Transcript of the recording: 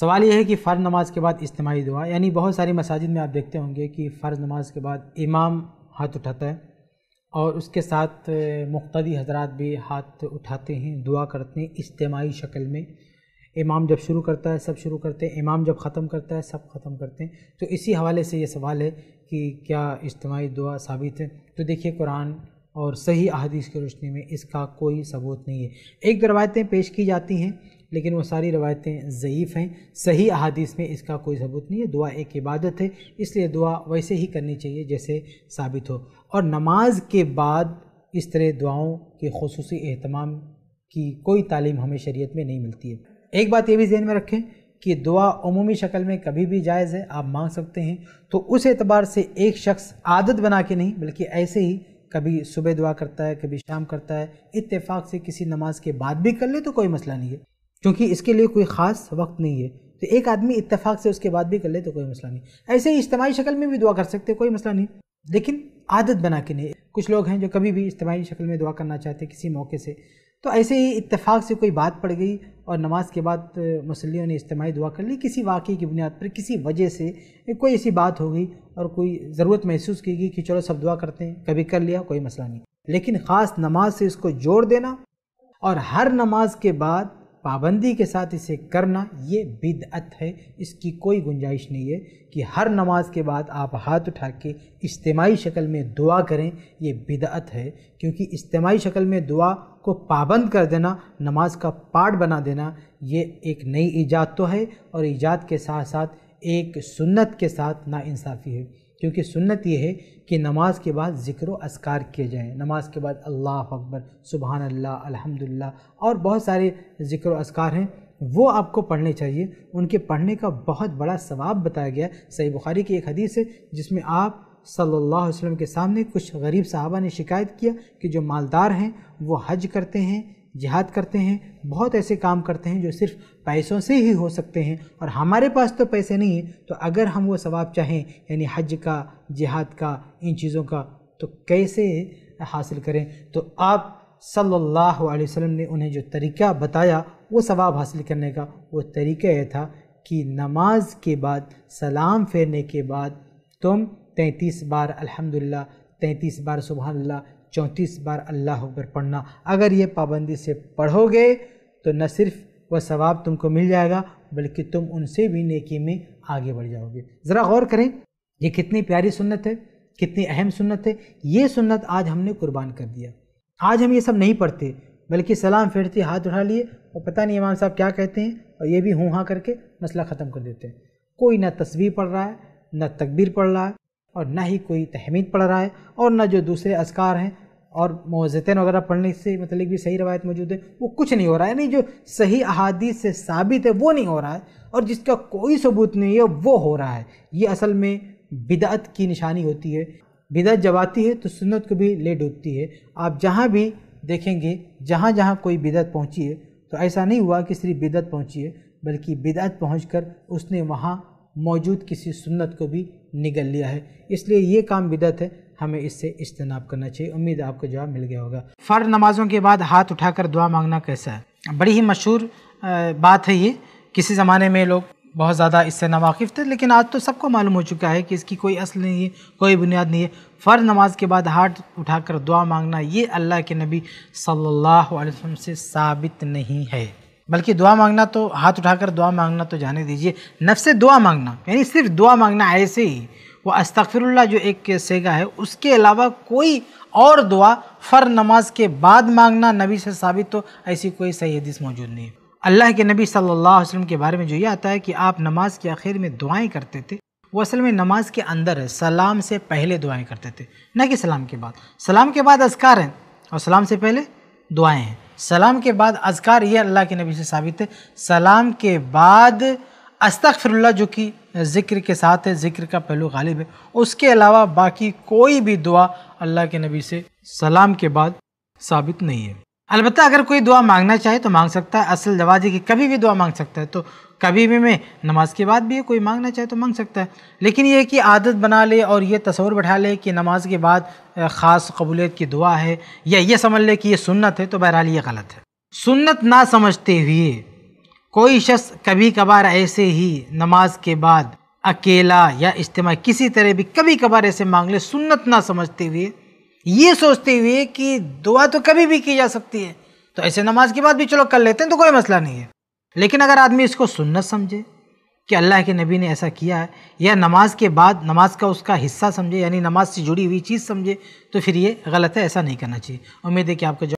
सवाल यह है कि फ़र्ज़ नमाज के बाद इज्तमाही दुआ यानी बहुत सारी मसाजिद में आप देखते होंगे कि फ़र्ज़ नमाज के बाद इमाम हाथ उठाता है और उसके साथ मुख्तदी हजरात भी हाथ उठाते हैं दुआ करते हैं इज्तमाही शक्ल में इमाम जब शुरू करता है सब शुरू करते हैं इमाम जब ख़त्म करता है सब ख़त्म करते हैं तो इसी हवाले से ये सवाल है कि क्या इज्तमाही दुआ साबित है तो देखिए कुरान और सही अहदीस की रोशनी में इसका कोई सबूत नहीं है एक दरवायतें पेश की जाती हैं लेकिन वो सारी रवायतें ज़यीफ़ हैं सही अहादीस में इसका कोई सबूत नहीं है दुआ एक इबादत है इसलिए दुआ वैसे ही करनी चाहिए जैसे साबित हो और नमाज के बाद इस तरह दुआओं के खसूस अहतमाम की कोई तालीम हमें शरीयत में नहीं मिलती है एक बात ये भी जहन में रखें कि दुआ अमूमी शक्ल में कभी भी जायज़ है आप मांग सकते हैं तो उस एतबार से एक शख्स आदत बना के नहीं बल्कि ऐसे ही कभी सुबह दुआ करता है कभी शाम करता है इत्तेफाक से किसी नमाज के बाद भी कर ले तो कोई मसला नहीं है क्योंकि इसके लिए कोई ख़ास वक्त नहीं है तो एक आदमी इत्तेफाक से उसके बाद भी कर ले तो कोई मसला नहीं ऐसे ही इज्तमाही शक्ल में भी दुआ कर सकते कोई मसला नहीं लेकिन आदत बना के नहीं कुछ लोग हैं जो कभी भी इज्तमाही शक्ल में दुआ करना चाहते किसी मौके से तो ऐसे ही इत्तेफाक से कोई बात पड़ गई और नमाज के बाद मुसलियों ने इज्तमाही दुआ कर ली किसी वाक़े की बुनियाद पर किसी वजह से कोई ऐसी बात हो गई और कोई ज़रूरत महसूस की गई कि चलो सब दुआ करते हैं कभी कर लिया कोई मसला नहीं लेकिन ख़ास नमाज से इसको जोड़ देना और हर नमाज के बाद पाबंदी के साथ इसे करना ये बिदअत है इसकी कोई गुंजाइश नहीं है कि हर नमाज के बाद आप हाथ उठा के इज्तमाही शक्ल में दुआ करें ये बिदअत है क्योंकि इज्तमाही शक्ल में दुआ को पाबंद कर देना नमाज का पार्ट बना देना ये एक नई ईजाद तो है और ईजाद के साथ साथ एक सुन्नत के साथ नाानसाफ़ी है क्योंकि सुन्नत ये है कि नमाज के बाद ज़िक्र असकार किए जाएँ नमाज के बाद अल्लाह अकबर सुबहान अल्लाह अलहमदिल्ला और बहुत सारे ज़िक्र असकार हैं वो आपको पढ़ने चाहिए उनके पढ़ने का बहुत बड़ा सवाब बताया गया सही बुखारी की एक हदीस है जिसमें आप सल्लल्लाहु अलैहि वसल्लम के सामने कुछ गरीब साहबा ने शिकायत किया कि जो मालदार हैं वो हज करते हैं जिहाद करते हैं बहुत ऐसे काम करते हैं जो सिर्फ पैसों से ही हो सकते हैं और हमारे पास तो पैसे नहीं हैं तो अगर हम वो सवाब चाहें यानी हज का जिहाद का इन चीज़ों का तो कैसे हासिल करें तो आप सल्लल्लाहु अलैहि वसल्लम ने उन्हें जो तरीका बताया वो सवाब हासिल करने का वो तरीका यह था कि नमाज के बाद सलाम फेरने के बाद तुम तैंतीस बार अल्हम्दुलिल्लाह तैंतीस बार सुबह अल्लाह चौंतीस बार अल्लाह अकबर पढ़ना अगर ये पाबंदी से पढ़ोगे तो न सिर्फ वह सवाब तुमको मिल जाएगा बल्कि तुम उनसे भी नेकी में आगे बढ़ जाओगे ज़रा गौर करें ये कितनी प्यारी सुन्नत है कितनी अहम सुन्नत है ये सुन्नत आज हमने कुर्बान कर दिया आज हम ये सब नहीं पढ़ते बल्कि सलाम फेरते हाथ उठा लिए और पता नहीं इमाम साहब क्या कहते हैं और ये भी हूँ हाँ करके मसला ख़त्म कर देते हैं कोई ना तस्वीर पढ़ रहा है ना तकबीर पढ़ रहा है और ना ही कोई तहमीद पढ़ रहा है और ना जो दूसरे असकार हैं और मोज़तन वगैरह पढ़ने से मतलब भी सही रवायत मौजूद है वो कुछ नहीं हो रहा है यानी जो सही अहदीत से साबित है वो नहीं हो रहा है और जिसका कोई सबूत नहीं है वो हो रहा है ये असल में बिदात की निशानी होती है बिदात जब आती है तो सुन्नत को भी ले डूबती है आप जहाँ भी देखेंगे जहाँ जहाँ कोई बिदत पहुँची है तो ऐसा नहीं हुआ कि सिर्फ बिदत पहुँची है बल्कि बिदत पहुँच उसने वहाँ मौजूद किसी सुन्नत को भी निगल लिया है इसलिए ये काम बिदत है हमें इससे इज्तनाब करना चाहिए उम्मीद आपको जवाब मिल गया होगा फ़र्द नमाज़ों के बाद हाथ उठाकर दुआ मांगना कैसा है बड़ी ही मशहूर बात है ये किसी ज़माने में लोग बहुत ज़्यादा इससे नावाकिफ़ थे लेकिन आज तो सबको मालूम हो चुका है कि इसकी कोई असल नहीं है कोई बुनियाद नहीं है फ़र्ज नमाज के बाद हाथ उठाकर दुआ मांगना ये अल्लाह के नबी सल्लल्लाहु अलैहि वसल्लम से साबित नहीं है बल्कि दुआ मांगना तो हाथ उठाकर दुआ मांगना तो जाने दीजिए नफ से दुआ मांगना यानी सिर्फ दुआ मांगना ऐसे ही वह अस्तफ़िरल्ला जो एक सेगा है उसके अलावा कोई और दुआ फ़र नमाज के बाद मांगना नबी से साबित तो ऐसी कोई सही हदीस मौजूद नहीं है अल्लाह के नबी सल्लल्लाहु अलैहि वसल्लम के बारे में जो ये आता है कि आप नमाज के आखिर में दुआएं करते थे वो असल में नमाज के अंदर सलाम से पहले दुआएं करते थे न कि सलाम के बाद सलाम के बाद असकार हैं और सलाम से पहले दुआएं हैं सलाम के बाद अजकार ये अल्लाह के नबी से साबित है सलाम के बाद अस्तफ़िरल्ला जो कि ज़िक्र के साथ है ज़िक्र का पहलू गालिब है उसके अलावा बाकी कोई भी दुआ अल्लाह के नबी से सलाम के बाद साबित नहीं है अलबत् अगर कोई दुआ मांगना चाहे तो मांग सकता है असल नवाजी की कभी भी दुआ मांग सकता है तो कभी भी मैं नमाज के बाद भी कोई मांगना चाहे तो मांग सकता है लेकिन यह कि आदत बना ले और ये तस्वर बैठा ले कि नमाज के बाद ख़ास कबूलियत की दुआ है या ये समझ ले कि ये सुन्नत है तो बहरहाल ये गलत है सुन्नत ना समझते हुए कोई शख्स कभी कभार ऐसे ही नमाज के बाद अकेला या इज्तम किसी तरह भी कभी कभार ऐसे मांग ले सुन्नत ना समझते हुए ये सोचते हुए कि दुआ तो कभी भी की जा सकती है तो ऐसे नमाज के बाद भी चलो कर लेते हैं तो कोई मसला नहीं है लेकिन अगर आदमी इसको सुन्नत समझे कि अल्लाह के नबी ने ऐसा किया है या नमाज के बाद नमाज का उसका हिस्सा समझे यानी नमाज से जुड़ी हुई चीज़ समझे तो फिर ये गलत है ऐसा नहीं करना चाहिए उम्मीद है कि आपको